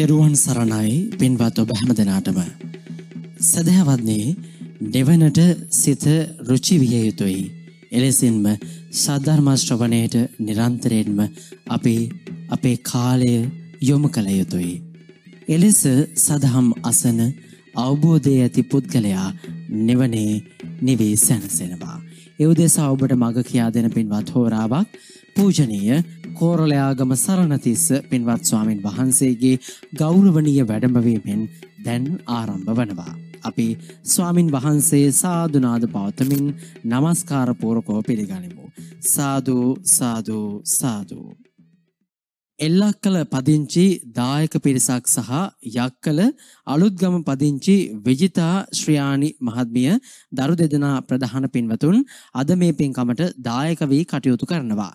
තෙරුවන් සරණයි පින්වත් ඔබ හැම දෙනාටම. සදහවත්නේ දෙවනට සිත රුචි විය යුතුයි. එලෙසින්ම සද්ධර්ම ශ්‍රවණයට නිරන්තරයෙන්ම අපි අපේ කාලය යොමු කළ යුතුයි. එලෙස සදහම් අසන අවබෝධය ඇති පුද්ගලයා නිවනේ නිවේ සැනසෙනවා. ඒ උදෙසා ඔබට මඟ කියා දෙන පින්වත් හෝරාවක් පූජනීය කෝරලයාගම සරණතිස්ස පින්වත් ස්වාමින් වහන්සේගේ ගෞරවනීය වැඩමවීමෙන් දැන් ආරම්භ වනවා. අපි ස්වාමින් වහන්සේ සාධනාද පවතමින් නමස්කාරපූරකෝ පිළිගනිමු. සාධූ සාධූ සාධූ. එල්ලක් කළ පදිංචි දායක පිරිසක් සහ යක්කල අලුත්ගම පදිංචි විජිතා ශ්‍රියාණි මහත්මිය දරු දෙදෙනා ප්‍රධාන පින්වතුන් අද මේ පින්කමට දායක වී කටයුතු කරනවා.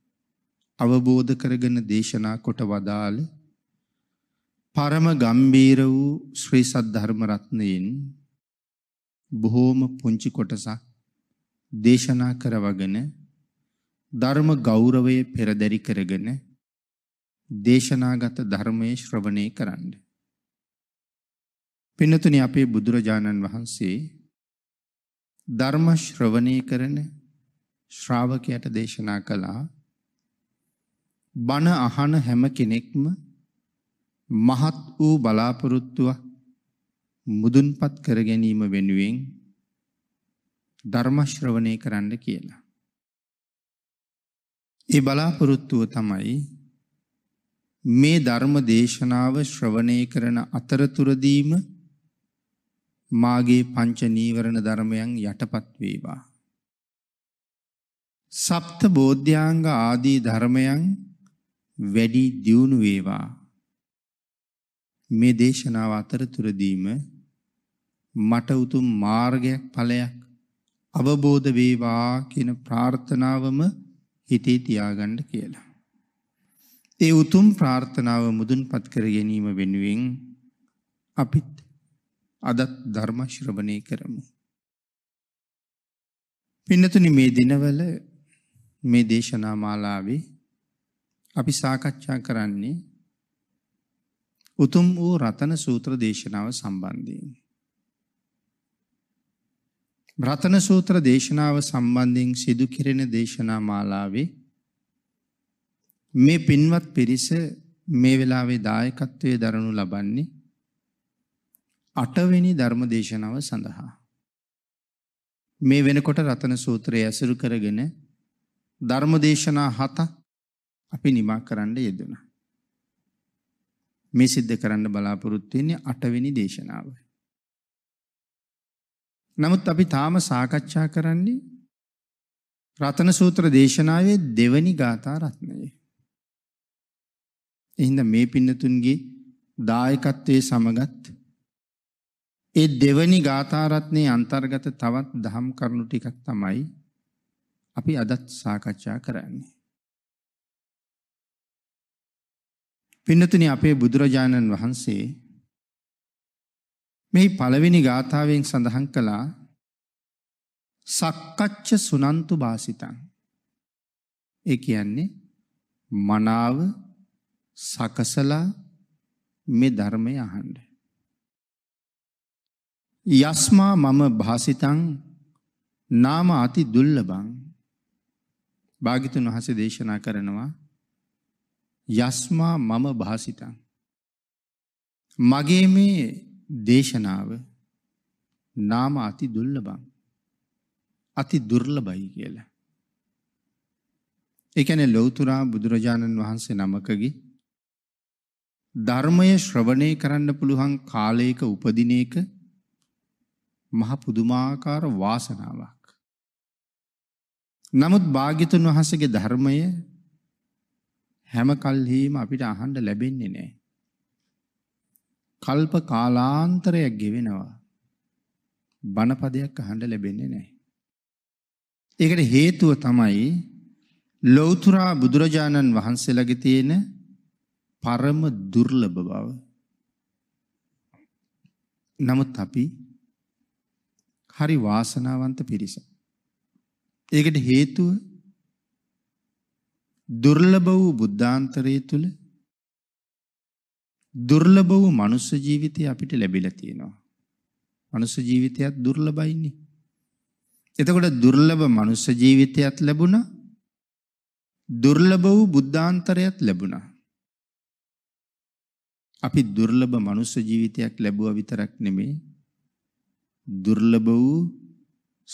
අවබෝධ කරගෙන දේශනා කොට වදාළ පරම ගම්බීර වූ ශ්‍රී සද්ධර්ම රත්නයෙන් බොහෝම පුංචි කොටසක් දේශනා කරවගෙන ධර්ම ගෞරවය පෙරදරි කරගෙන දේශනාගත ධර්මයේ ශ්‍රවණය කරන්න. පින්නතුනි අපේ බුදුරජාණන් වහන්සේ ධර්ම ශ්‍රවණය කරන ශ්‍රාවකයට දේශනා කළා බණ අහන හැම කෙනෙක්ම මහත් වූ බලාපොරොත්තුවක් මුදුන්පත් කර ගැනීම වෙනුවෙන් ධර්ම ශ්‍රවණය කරන්න කියලා. ඒ බලාපොරොත්තුව තමයි මේ ධර්ම දේශනාව ශ්‍රවණය කරන අතරතුරදීම මාගේ පංච නීවරණ ධර්මයන් යටපත් වේවා. සප්ත බෝධ්‍යාංග ආදී ධර්මයන් වැඩි දියුණු වේවා මේ දේශනාව අතරතුරදීම මට උතුම් මාර්ගයක් ඵලයක් අවබෝධ වේවා කියන ප්‍රාර්ථනාවම හිතේ තියාගන්න කියලා. ඒ උතුම් ප්‍රාර්ථනාව මුදුන්පත් කර ගැනීම වෙනුවෙන් අපිත් අදත් ධර්ම ශ්‍රවණය කරමු. පින්නතුනි මේ දිනවල මේ දේශනා මාලාවේ අපි සාකච්ඡා කරන්නේ උතුම් වූ රතන සූත්‍ර දේශනාව සම්බන්ධයෙන්. රතන සූත්‍ර දේශනාව සම්බන්ධයෙන් සිදු කෙරෙන දේශනා මාලාවේ මේ පින්වත් පිරිස මේ වෙලාවේ දායකත්වයේ දරනු ලබන්නේ අටවෙනි ධර්ම දේශනාව සඳහා. මේ වෙනකොට රතන සූත්‍රය ඇසුරු කරගෙන ධර්ම දේශනා හතක් අපි නිමා කරන්න යෙදුණා. මේ සිද්ධ කරන්න බලාපොරොත්තු වෙන්නේ අටවෙනි දේශනාවයි. නමුත් අපි තාම සාකච්ඡා කරන්නේ රතන සූත්‍ර දේශනාවේ දෙවනි ගාථා රත්නය. එහින්ද මේ පින්නතුන්ගේ දායකත්වයේ සමගත් ඒ දෙවනි ගාථා රත්නයේ අන්තර්ගත තවත් දහම් කරුණු ටිකක් තමයි අපි අදත් සාකච්ඡා කරන්නේ. පින්නතුනි අපේ බුදුරජාණන් වහන්සේ මේ පළවෙනි ගාථාවෙන් සඳහන් කළා සක්කච්ඡ සුනන්තු බාසිතං ඒ කියන්නේ මනාව සකසලා මේ ධර්මය අහන්න යස්මා මම භාසිතං නාම අති දුර්ලභං භාග්‍යතුන් වහන්සේ දේශනා කරනවා යස්මා මම භාසිතං මගේ මේ දේශනාව නාම අති දුර්ලභං අති දුර්ලභයි කියලා ඒ කියන්නේ ලෞතර බුදුරජාණන් වහන්සේ නමකගේ ධර්මය ශ්‍රවණය කරන්න පුළුවන් කාලයක උපදින එක මහ පුදුමාකාර වාසනාවක්. නමුත් භාග්‍යතුන් වහන්සේගේ ධර්මය හැම කල්හිම අපිට අහන්න ලැබෙන්නේ නැහැ. කල්ප කාලාන්තරයක් ගෙවෙනවා. බණපදයක් අහන්න ලැබෙන්නේ නැහැ. ඒකට හේතුව තමයි ලෞතර බුදුරජාණන් වහන්සේලාගේ තියෙන පරම දුර්ලභ බව. නමුත් අපි හරි වාසනාවන්ත පිරිස. ඒකට හේතුව දුර්ලභ වූ බුද්ධාන්තරය තුල දුර්ලභ වූ මනුස්ස ජීවිතය අපිට ලැබිලා තියෙනවා. මනුස්ස ජීවිතයත් දුර්ලභයිනේ. එතකොට දුර්ලභ මනුස්ස ජීවිතයත් ලැබුණා. දුර්ලභ වූ බුද්ධාන්තරයත් ලැබුණා. අපි දුර්ලභ මනුස්ස ජීවිතයක් ලැබුවා විතරක් නෙමේ දුර්ලභ වූ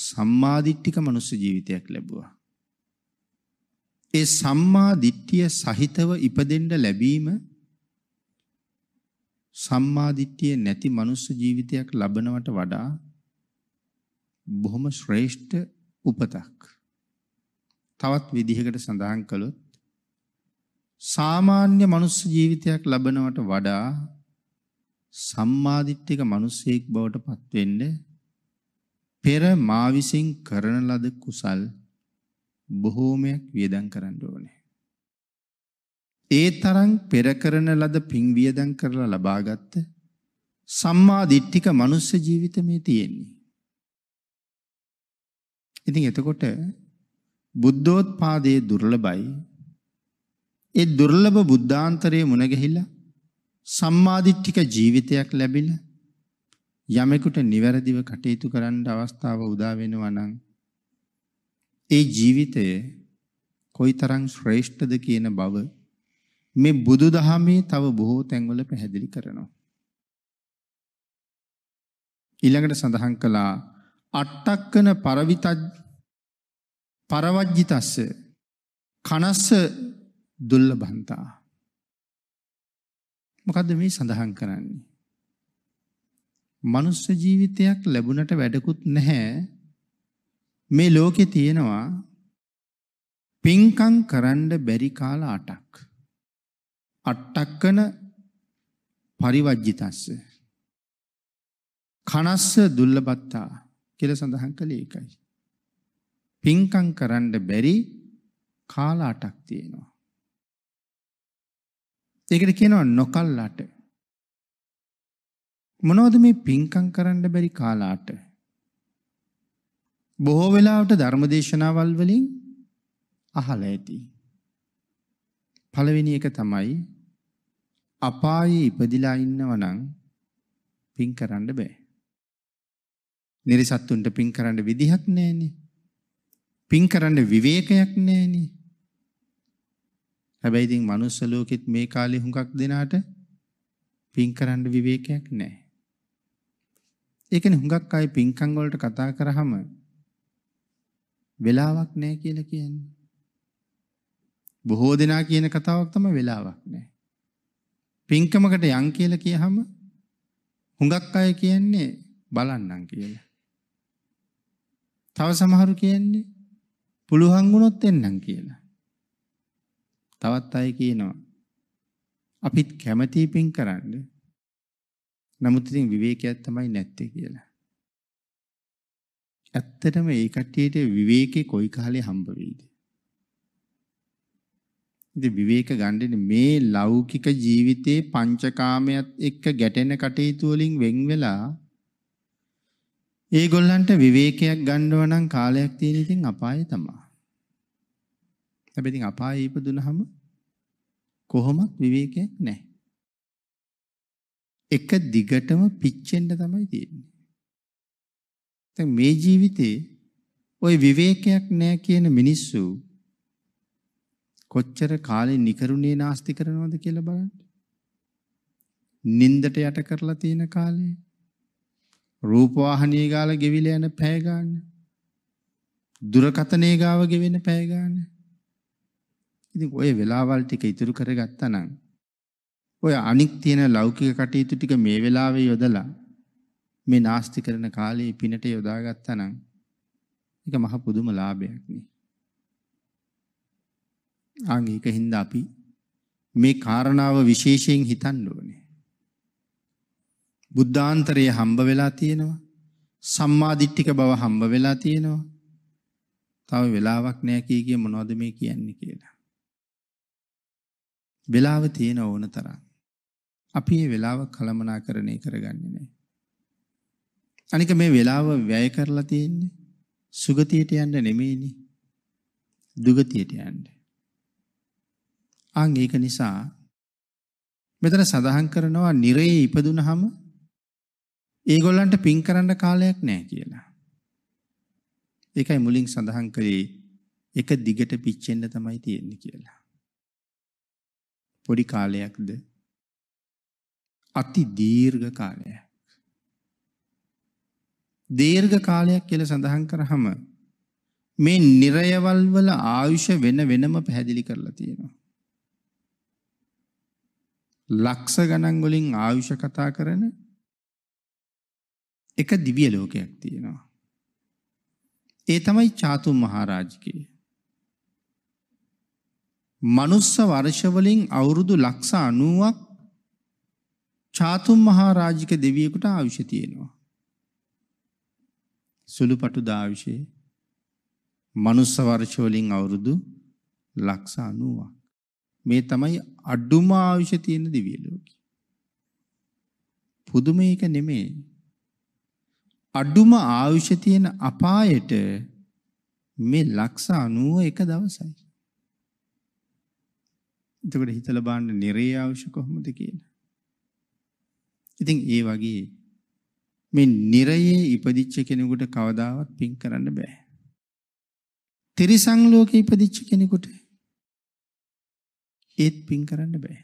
සම්මාදිට්ඨික මනුස්ස ජීවිතයක් ලැබුවා. ඒ සම්මා දිට්ඨිය සහිතව ඉපදෙන්න ලැබීම සම්මා දිට්ඨිය නැති මනුස්ස ජීවිතයක් ලබනවට වඩා බොහොම ශ්‍රේෂ්ඨ උපතක්. තවත් විදිහකට සඳහන් කළොත් සාමාන්‍ය මනුස්ස ජීවිතයක් ලබනවට වඩා සම්මාදිට්ඨික මිනිසෙක් බවට පත්වෙන්න පෙර මා විසින් කරන ලද කුසල් බොහෝමයක් වියදම් කරන්න ඕනේ. ඒ තරම් පෙර කරන ලද පින් වියදම් කරලා ලබාගත්ත සම්මා දිට්ඨික මනුස්ස ජීවිත මේ තියෙන්නේ. ඉතින් එතකොට බුද්ධෝත්පාදයේ දුර්ලභයි. ඒ දුර්ලභ බුද්ධාන්තරයේ මුණ ගැහිලා සම්මාදිට්ඨික ජීවිතයක් ලැබිලා යමෙකුට නිවැරදිව කටයුතු කරන්න අවස්ථාව උදා වෙනවා නම් ඒ ජීවිතය කොයිතරම් ශ්‍රේෂ්ඨද කියන බව මේ බුදුදහමේ තව බොහෝ තැන්වල පැහැදිලි කරනවා. ඊළඟට සඳහන් කළා අට්ටක්කන පරවිතජ් පරවජ්ජිතස්ස කනස්ස දුල්ලභන්තා මොකද්ද මේ සඳහන් කරන්නේ? මනුස්ස ජීවිතයක් ලැබුණට වැඩකුත් නැහැ මේ ලෝකේ තියෙනවා පින්කම් කරන්න බැරි කාල 8ක්. අට්ටක්කන පරිවජ්ජිතස්ස. කනස්ස දුල්ලබත්තා කියලා සඳහන් කළේ ඒකයි. පින්කම් කරන්න බැරි කාල 8ක් තියෙනවා. ඒකට කියනවා නොකල් 8. මොනවද මේ පින්කම් කරන්න බැරි කාල 8? බොහෝ වෙලාවට ධර්මදේශනාවල් වලින් අහලා ඇති. පළවෙනි එක තමයි අපායේ ඉපදිලා ඉන්නවා නම් පින් කරන්න බෑ. නිර්සත්තුන්ට පින් කරන්න විදිහක් නැහනේ. පින් කරන්න විවේකයක් නැහනේ. හැබැයි ඉතින් manuss ලෝකෙත් මේ කාලේ හුඟක් දෙනාට පින් කරන්න විවේකයක් නැහැ. ඒකනේ හුඟක් අය පින්කම් වලට කතා කරාම වෙලාවක් නැහැ කියලා කියන්නේ. බොහෝ දෙනා කියන කතාවක් තමයි වෙලාවක් නැහැ. පින්කමකට යන් කියලා කියහම හුඟක් අය කියන්නේ බලන්නම් කියලා. තව සමහරු කියන්නේ පුළුවන් වුණොත් එන්නම් කියලා. තවත් අය කියනවා අපිත් කැමැති පින් කරන්න. නමුත් ඉතින් විවේකයක් තමයි නැත්තේ කියලා. ඇත්තටම ඒ කට්ටියට විවේකේ කොයි කාලේ හම්බ වෙයිද? ඉතින් විවේක ගන්නේ මේ ලෞකික ජීවිතේ පංචකාමයට එක්ක ගැටෙන කටයුතු වලින් වෙන් වෙලා ඒගොල්ලන්ට විවේකයක් ගන්නව නම් කාලයක් තියෙන ඉතින් අපාය තමයි. හැබැයි ඉතින් අපායේ ඉපදුනහම කොහොමත් විවේකයක් නැහැ. එක දිගටම පිච්චෙන්න තමයි තියෙන්නේ. දැන් මේ ජීවිතේ ওই විවේකයක් නැහැ කියන මිනිස්සු කොච්චර කාලේ නිකරුණේ නාස්ති කරනවද කියලා බලන්න. නින්දට යට කරලා තියෙන කාලේ රූප වාහනිය ගාලා ගෙවිලා යන පැය ගන්න. දුරකතනේ ගාව ගෙවෙන පැය ගන්න. ඉතින් ඔය වෙලාවල් ටික ඉතුරු කරගත්තා නම් ඔය අනික් තියෙන ලෞකික කටයුතු ටික මේ වෙලාවේ යොදලා මේ නාස්ති කරන කාලේ පිනට යොදාගත්තා නම් ඒක මහ පුදුම ලාභයක් නේ. ආංගිකින්ද අපි මේ කාරණාව විශේෂයෙන් හිතන්න ඕනේ. බුද්ධාන්තරයේ හම්බ වෙලා තියෙනවා. සම්මාදිට්ඨික බව හම්බ වෙලා තියෙනවා. තව වෙලාවක් නෑ කී කිය මොනවද මේ කියන්නේ කියලා. වෙලාව තියෙන ඕන තරම්. අපි මේ වෙලාව කළමනාකරණය කරගන්නේ නෑ. අනික මේ වෙලාව වැය කරලා තියෙන්නේ සුගතියට යන්න නෙමෙයිනේ. දුගතියට යන්න. ආන් ඒක නිසා මෙතන සඳහන් කරනවා නිරේ ඉපදුනහම ඒගොල්ලන්ට පින් කරන්න කාලයක් නැහැ කියලා. ඒකයි මුලින් සඳහන් කරේ එක දිගට පිච්චෙන්න තමයි තියෙන්නේ කියලා. පොඩි කාලයක්ද? අති දීර්ඝ කාලයක්. දීර්ඝ කාලයක් කියලා සඳහන් කරාම මේ නිරයවල් වල ආයුෂ වෙන වෙනම පැහැදිලි කරලා තියෙනවා. ලක්ෂ ගණන් වලින් ආයුෂ කතා කරන එක දිව්‍ය ලෝකයක් තියෙනවා. ඒ තමයි චාතු මහරජකේ. මනුස්ස වර්ෂ වලින් අවුරුදු ලක්ෂ 90ක් චාතුම් මහරජික දෙවියෙකුට ආයුෂ තියෙනවා. සුළුපටු දාවිෂයේ මනුස්ස වර්ෂ වලින් අවුරුදු ලක්ෂ 90ක්. මේ තමයි අඩුම ආයුෂ තියෙන දිව්‍ය ලෝකය. පුදුම එක නෙමෙයි. අඩුම ආයුෂ තියෙන අපායට මේ ලක්ෂ 91 දවසයි. එතකොට හිතලා බලන්න නිරේ ආයුෂ කොහොමද කියලා. ඉතින් ඒ වගේ මේ නිරයේ ඉපදිච්ච කෙනෙකුට කවදාවත් පින් කරන්න බෑ. තිරිසං ලෝකේ ඉපදිච්ච කෙනෙකුට ඒත් පින් කරන්න බෑ.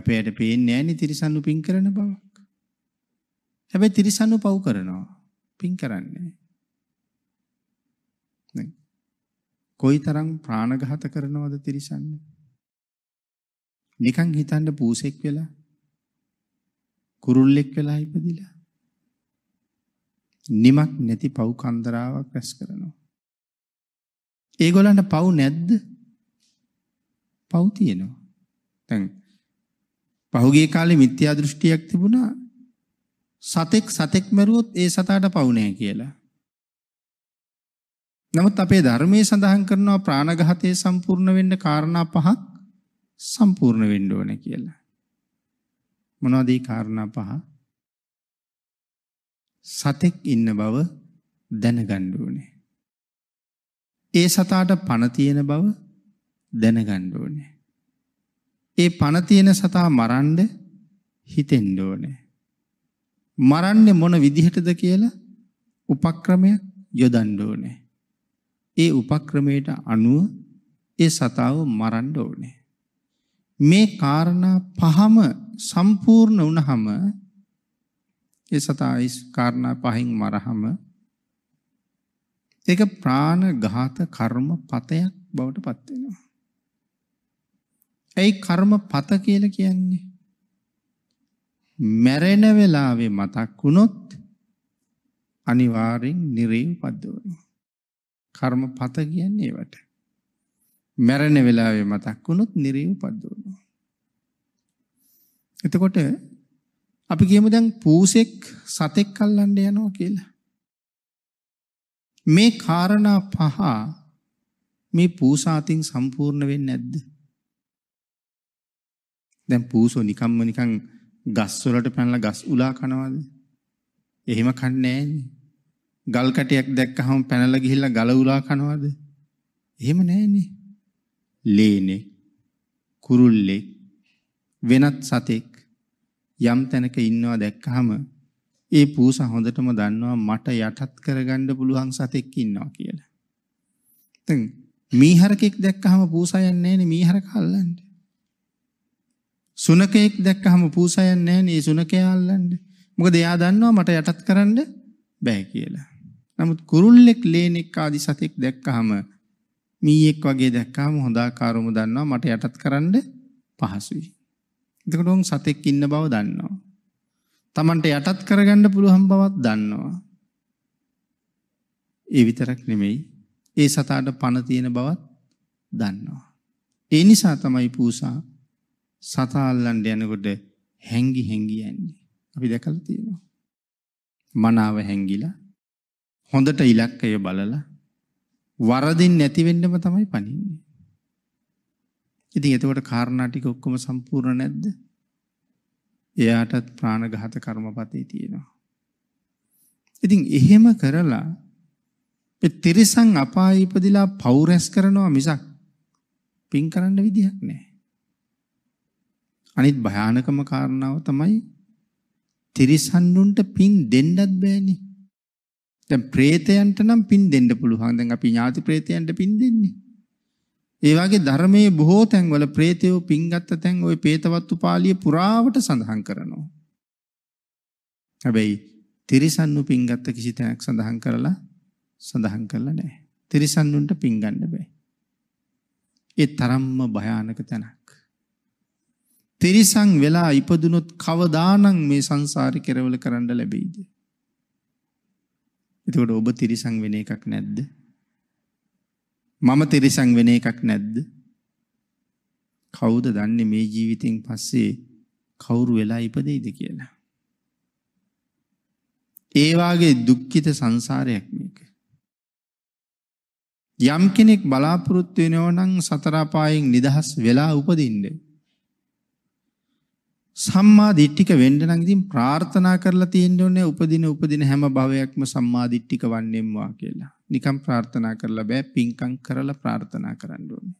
අපේට පේන්නේ නෑනේ තිරිසන්නු පින් කරන බවක්. හැබැයි තිරිසන්නු පව් කරනවා. පින් කරන්නේ නෑ. කොයිතරම් ප්‍රාණඝාත කරනවද තිරිසන්න? නිකන් හිතන්න පූසෙක් වෙලා කුරුල්ලෙක් වෙලා ඉපදිලා. නිමක් නැති පව් කන්දරාවක් රැස් කරනවා. ඒගොල්ලන්ට පව් නැද්ද? පව් තියෙනවා. දැන් පහුගිය කාලේ මිත්‍යා දෘෂ්ටියක් තිබුණා සතෙක් සතෙක් මැරුවොත් ඒ සතාට පව් නැහැ කියලා. නමුත් අපේ ධර්මයේ සඳහන් කරනවා ප්‍රාණඝාතයේ සම්පූර්ණ වෙන්න කාරණා පහක් සම්පූර්ණ වෙන්න ඕනේ කියලා. මොනවද මේ කාරණා පහ? සතෙක් ඉන්න බව දැනගන්න ඕනේ. ඒ සතාට පණ තියෙන බව දැනගන්න ඕනේ. ඒ පණ තියෙන සතා මරන්න හිතෙන්න ඕනේ. මරන්නේ මොන විදිහටද කියලා උපක්‍රමයක් යොදන්න ඕනේ. ඒ උපක්‍රමයට අනුව ඒ සතාව මරන්න ඕනේ. මේ කාරණා පහම සම්පූර්ණ වුණහම ඒ සතායිස් කාරණා පහෙන් මරහම ඒක ප්‍රාණඝාත කර්ම පතයක් බවට පත් වෙනවා. ඒ කර්ම පත කියලා කියන්නේ මැරෙන වෙලාවේ මතක් වුණොත් අනිවාර්යෙන් නිරේ උපද්දවනවා. කර්ම පත කියන්නේ ඒවට. මැරෙන වෙලාවේ මතක් වුණොත් නිරේ උපද්දවනවා. එතකොට අපි කියමු දැන් පූසෙක් සතෙක් අල්ලන්න යනවා කියලා. මේ කාරණා පහ මේ පූසාතින් සම්පූර්ණ වෙන්නේ නැද්ද? දැන් පූසෝ නිකම්ම නිකන් ගස් වලට පැනලා ගස් උලා කනවද? එහෙම කන්නේ නෑනේ. ගල් කැටයක් දැක්කහම පැනලා ගිහිල්ලා ගල උලා කනවද? එහෙම නෑනේ. ලේනෙක් කුරුල්ලෙක් වෙනත් සතෙක් යම් තැනක ඉන්නවා දැක්කහම ඒ පූස හොඳටම දන්නවා මට යටත් කරගන්න පුළුවන් සතෙක් ඉන්නවා කියලා. දැන් මීහරකෙක් දැක්කහම පූසා යන්නේ නැහනේ මීහරක අල්ලන්න. සුනකෙක් දැක්කහම පූසා යන්නේ නැහනේ ඒ සුනකයා අල්ලන්න. මොකද එයා දන්නවා මට යටත් කරන්න බෑ කියලා. නමුත් කුරුල්ලෙක් ලේනෙක් ආදි සතෙක් දැක්කහම මීයක් වගේ දැක්කාම හොඳ ආකාරවම දන්නවා මට යටත් කරන්න පහසුයි. එතකොට උන් සතෙක් ඉන්න බව දන්නවා. Tamanට යටත් කරගන්න පුළුවන් බවක් දන්නවා. ඒ විතරක් නෙමෙයි ඒ සතාට පණ තියෙන බවත් දන්නවා. ඒ නිසා තමයි පූසා සතා අල්ලන්න යනකොට හැංගි හැංගි යන්නේ. අපි දැකලා තියෙනවා. මනාව හැංගිලා හොඳට ඉලක්කය බලලා වරදින් නැති වෙන්නම තමයි පණින්නේ. ඉතින් එතකොට කාරණා ටික ඔක්කොම සම්පූර්ණ නැද්ද? එයාටත් ප්‍රාණඝාත කර්මපතේ තියෙනවා. ඉතින් එහෙම කරලා මේ තිරිසන් අපායේ ඉපදිලා පව් රැස් කරනවා මිසක් පින් කරන්න විදිහක් නැහැ. අනිත් භයානකම කාරණාව තමයි තිරිසන්නුන්ට පින් දෙන්නත් බෑනේ. දැන් പ്രേතයන්ට නම් පින් දෙන්න පුළුවන්. දැන් අපි ඥාති പ്രേතයන්ට පින් දෙන්නේ. ඒ වගේ ධර්මයේ බොහෝ තැන්වල പ്രേතයෝ පින් ගත්ත තැන් ওই പ്രേතවත්තු පාළිය පුරාවට සඳහන් කරනවා. හැබැයි තිරිසන්නු පින් ගත්ත කිසි තැනක් සඳහන් කරලා සඳහන් කරලා නැහැ. තිරිසන්නුන්ට පින් ගන්න බෑ. ඒ තරම්ම භයානක තැනක්. තිරිසන් වෙලා ඉපදුනොත් කවදානම් මේ සංසාරේ කෙරවල කරන්න ලැබෙයිද? එතකොට ඔබ තිරිසං වෙන එකක් නැද්ද? මම තිරිසං වෙන එකක් නැද්ද? කවුද දන්නේ මේ ජීවිතෙන් පස්සේ කවුරු වෙලා ඉපදෙයිද කියලා? ඒ වාගේ දුක්ඛිත සංසාරයක් මේක. යම් කෙනෙක් බලාපොරොත්තු වෙනව නම් සතර පායෙන් නිදහස් වෙලා උපදින්නේ සම්මා දිට්ඨික වෙන්න නම් ඉතින් ප්‍රාර්ථනා කරලා තියෙන්න ඕනේ උපදින උපදින හැම භවයක්ම සම්මා දිට්ඨික වන්නේම්වා කියලා. නිකම් ප්‍රාර්ථනා කරලා බෑ පිංකම් කරලා ප්‍රාර්ථනා කරන්න ඕනේ.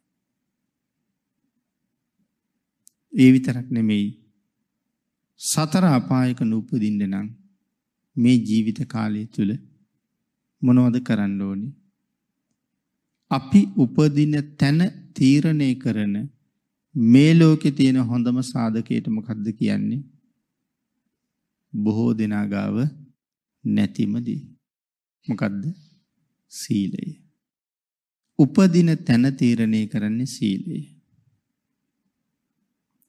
ඒ විතරක් නෙමෙයි. සතර අපායක නූපදින්න නම් මේ ජීවිත කාලය තුල මොනවද කරන්න ඕනේ? අපි උපදින තැන තීරණය කරන මේ ලෝකේ තියෙන හොඳම සාධකයට මොකද්ද කියන්නේ? බොහෝ දෙනා ගාව නැතිමදී. මොකද්ද? සීලය. උපදින තැන තීරණය කරන්නේ සීලය.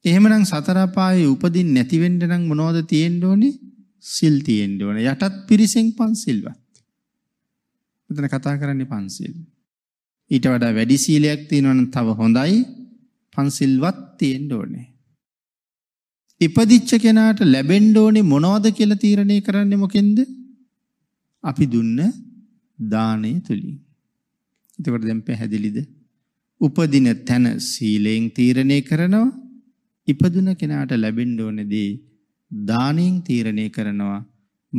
එහෙමනම් සතර පායේ උපදින් නැති වෙන්න නම් මොනවද තියෙන්න ඕනේ? සිල් තියෙන්න ඕනේ. යටත් පිරිසෙන් පන්සිල්වත්. මෙතන කතා කරන්නේ පන්සිල්. ඊට වඩා වැඩි සීලයක් තියෙනවා නම් තව හොඳයි. පන්සිල්වත් තියෙන්න ඕනේ. ඉපදිච්ච කෙනාට ලැබෙන්න ඕනේ මොනවද කියලා තීරණය කරන්නේ මොකෙන්ද? අපි දුන්න දාණය තුලින්. එතකොට දැන් පැහැදිලිද? උපදින තන සීලෙන් තීරණය කරනවා. ඉපදුන කෙනාට ලැබෙන්න ඕනේ දේ දාණයෙන් තීරණය කරනවා.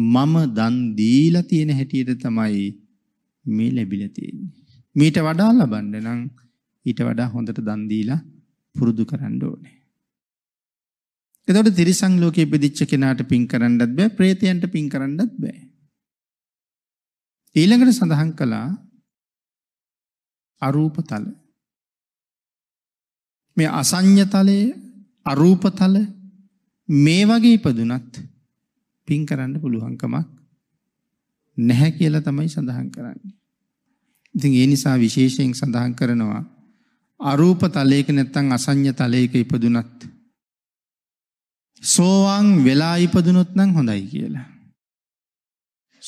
මම දන් දීලා තියෙන හැටියට තමයි මේ ලැබිලා තියෙන්නේ. මීට වඩා ලබන්න නම් ඊට වඩා හොඳට දන් දීලා පුරුදු කරන්න ඕනේ. එතකොට තිරිසන් ලෝකයේ ඉපදිච්ච කෙනාට පින් කරන්නත් බෑ, പ്രേතයන්ට පින් කරන්නත් බෑ. ඊළඟට සඳහන් කළා අරූප තල. මේ අසඤ්ඤ තලය, අරූප තල මේ වගේ ඉපදුනත් පින් කරන්න පුළුවන්කමක් නැහැ කියලා තමයි සඳහන් කරන්නේ. ඉතින් ඒ නිසා විශේෂයෙන් සඳහන් කරනවා අරූප තලයක නැත්තං අසං්‍ය තලයක ඉපදුනත්. සෝවාන් වෙලා ඉපදුනොත් නම් හොඳයි කියලා.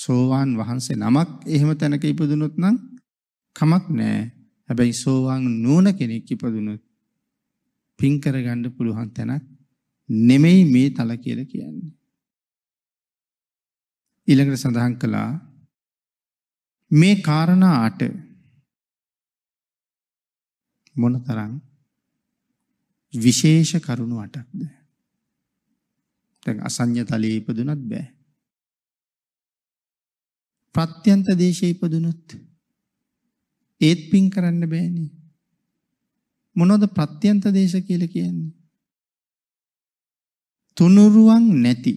සෝවාන් වහන්සේ නමක් එහෙම තැනක ඉපදුනොත් නම් කමක් නෑ. හැබැයි සෝවාන් නූන කෙනෙක් ඉපදුනොත් පින් කරගන්න පුළුවන් තැනක් නෙමෙයි මේ තල කියලා කියන්නේ. ඊළඟට සඳහන් කළා මේ කාරණා 8 මොනතරම් විශේෂ කරුණු අටක්ද දැන් අසඤ්ඤ තලයේ ඉපදුනත් බෑ ප්‍රත්‍යන්ත දේශයේ ඉපදුනොත් ඒත් පින් කරන්න බෑනේ මොනවද ප්‍රත්‍යන්ත දේශ කියලා කියන්නේ තුනුරුවන් නැති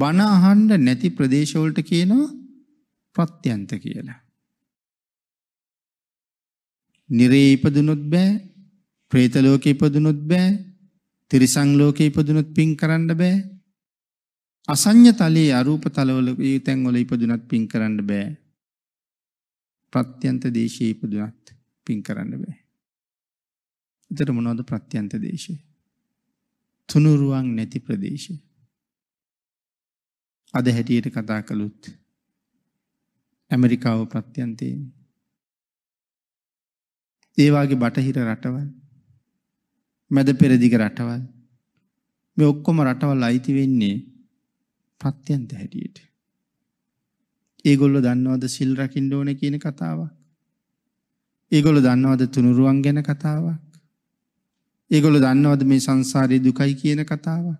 බණ අහන්න නැති ප්‍රදේශවලට කියනවා ප්‍රත්‍යන්ත කියලා නිරේ ඉපදුනොත් බෑ. പ്രേත ලෝකේ ඉපදුනොත් බෑ. තිරිසන් ලෝකේ ඉපදුනොත් පින් කරන්න බෑ. අසඤ්ඤ තලයේ අරූප තලවල ඒ තැන්වල ඉපදුනත් පින් කරන්න බෑ. ප්‍රත්‍යන්ත දේශයේ ඉපදුනත් පින් කරන්න බෑ. ඊතර මොනවද ප්‍රත්‍යන්ත දේශය? තුනුරුවන් නැති ප්‍රදේශය. අද හැටියට කතා කළොත් ඇමරිකාව ප්‍රත්‍යන්තයේනේ. ඒ වාගේ බටහිර රටවල් මැද පෙරදිග රටවල් මේ ඔක්කොම රටවල් අයිති වෙන්නේ ප්‍රත්‍යන්ත හැටියට. ඒගොල්ලෝ දන්නවද සිල් රකින්න ඕනේ කියන කතාවක්? ඒගොල්ලෝ දන්නවද තුනුරුවන් ගැන කතාවක්? ඒගොල්ලෝ දන්නවද මේ සංසාරේ දුකයි කියන කතාවක්?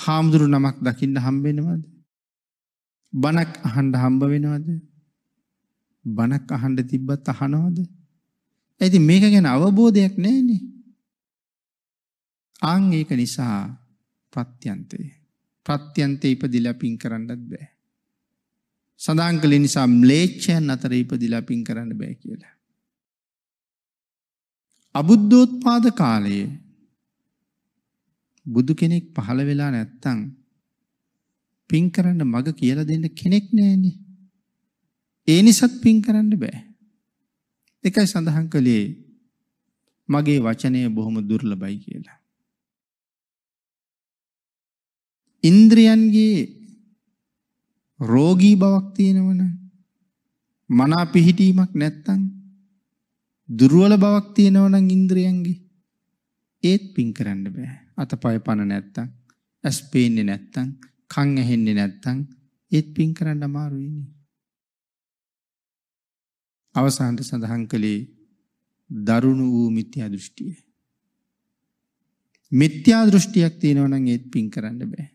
හාමුදුරු නමක් දකින්න හම්බ වෙනවද? බණක් අහන්න හම්බ වෙනවද? බණක් අහන්න තිබ්බත් අහනවද? ඉතින් මේක ගැන අවබෝධයක් නැහැනේ. ආන් ඒක නිසා ප්‍රත්‍යන්තේ. ප්‍රත්‍යන්තේ ඉපදිලා පින් කරන්නත් බෑ. සඳහන් කළේ නිසා ම්ලේච්ඡයන් අතර ඉපදිලා පින් කරන්න බෑ කියලා. අබුද්ධෝත්පාද කාලයේ බුදු කෙනෙක් පහළ වෙලා නැත්තම් පින් කරන්න මග කියලා දෙන්න කෙනෙක් නැහැනේ. ඒ නිසාත් පින් කරන්න බෑ. එකයි සඳහන් කළේ මගේ වචනය බොහොම දුර්ලභයි කියලා. ඉන්ද්‍රයන්ගේ රෝගී බවක් තියෙනවන මනා පිහිටීමක් නැත්තං දුර්ුවල බවක් තියෙනවනං ඉන්ද්‍රයන්ගේ ඒත් පින් කරන්න බෑ අතපය පණ නැත්තං ඇස් පේන්නේ නැත්තං කං ඇහෙන්නේ නැත්තං ඒත් පින් කරන්න අමාරුයිනේ අවසාන්ට සඳහන් කළේ දරුණු වූ මිත්‍යා දෘෂ්ටිය. මිත්‍යා දෘෂ්ටියක් තියෙනවා නම් ඒත් පින් කරන්න බෑ.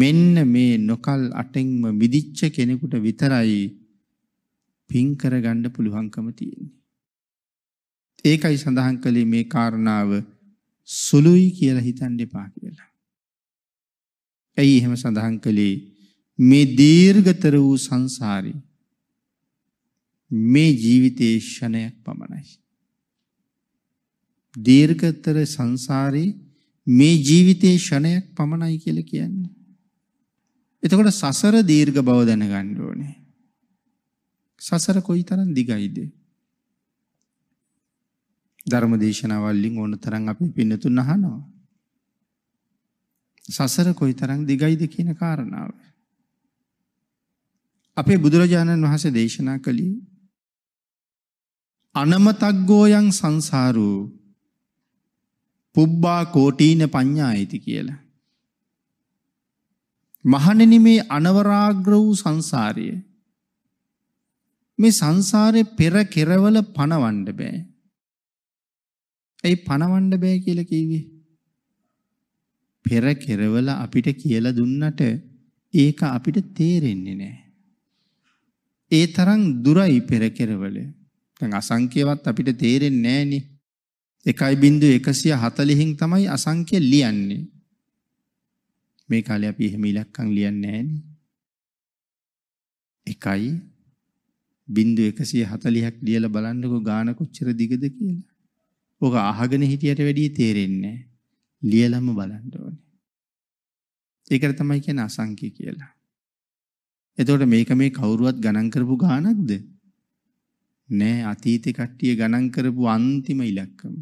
මෙන්න මේ නොකල් අටෙන්ම මිදිච්ච කෙනෙකුට විතරයි පින් කරගන්න පුළුවන්කම තියෙන්නේ. ඒකයි සඳහන් කළේ මේ කාරණාව සුළුයි කියලා හිතන්න එපා කියලා. ඇයි එහෙම සඳහන් කළේ මේ දීර්ඝතර වූ සංසාරේ මේ ජීවිතයේ ෂණයක් පමණයි. දීර්ඝතර සංසාරේ මේ ජීවිතයේ ෂණයක් පමණයි කියලා කියන්නේ. එතකොට සසර දීර්ඝ බව දැනගන්න ඕනේ. සසර කොයිතරම් දිගයිද? ධර්මදේශනවලින් ඕන තරම් අපි පින්නතුන් අහනවා. සසර කොයිතරම් දිගයිද කියන කාරණාව. අපේ බුදුරජාණන් වහන්සේ දේශනා කළේ අනමතග්ගෝයන් සංසාරූ පුබ්බා කෝටීන පඤ්ඤායිති කියලා. මහණෙනි මේ අනවරාග්‍ර වූ සංසාරය මේ සංසාරේ පෙර කෙරවල පණවන්න බෑ. ඒ පණවන්න බෑ කියලා කිව්වේ පෙර කෙරවල අපිට කියලා දුන්නට ඒක අපිට තේරෙන්නේ නෑ. ඒ තරම් දුරයි පෙර කෙරවල. අසංකේවත් අපිට තේරෙන්නේ නෑනේ. 1.140න් තමයි අසංකේ ලියන්නේ. මේ කාලේ අපි එහෙම ඉලක්කම් ලියන්නේ නෑනේ. 1.140ක් ලියලා බලන්නකෝ ගාන කොච්චර දිගද කියලා. ඔක අහගෙන හිටියට වැඩිය තේරෙන්නේ ලියලම බලන්න ඕනේ. ඒකට තමයි කියන්නේ අසංකේ කියලා. එතකොට මේක මේ කවුරුවත් ගණන් කරපු ගානක්ද? නෑ අතීත කට්ටිය ගණන් කරපු අන්තිම ඉලක්කම.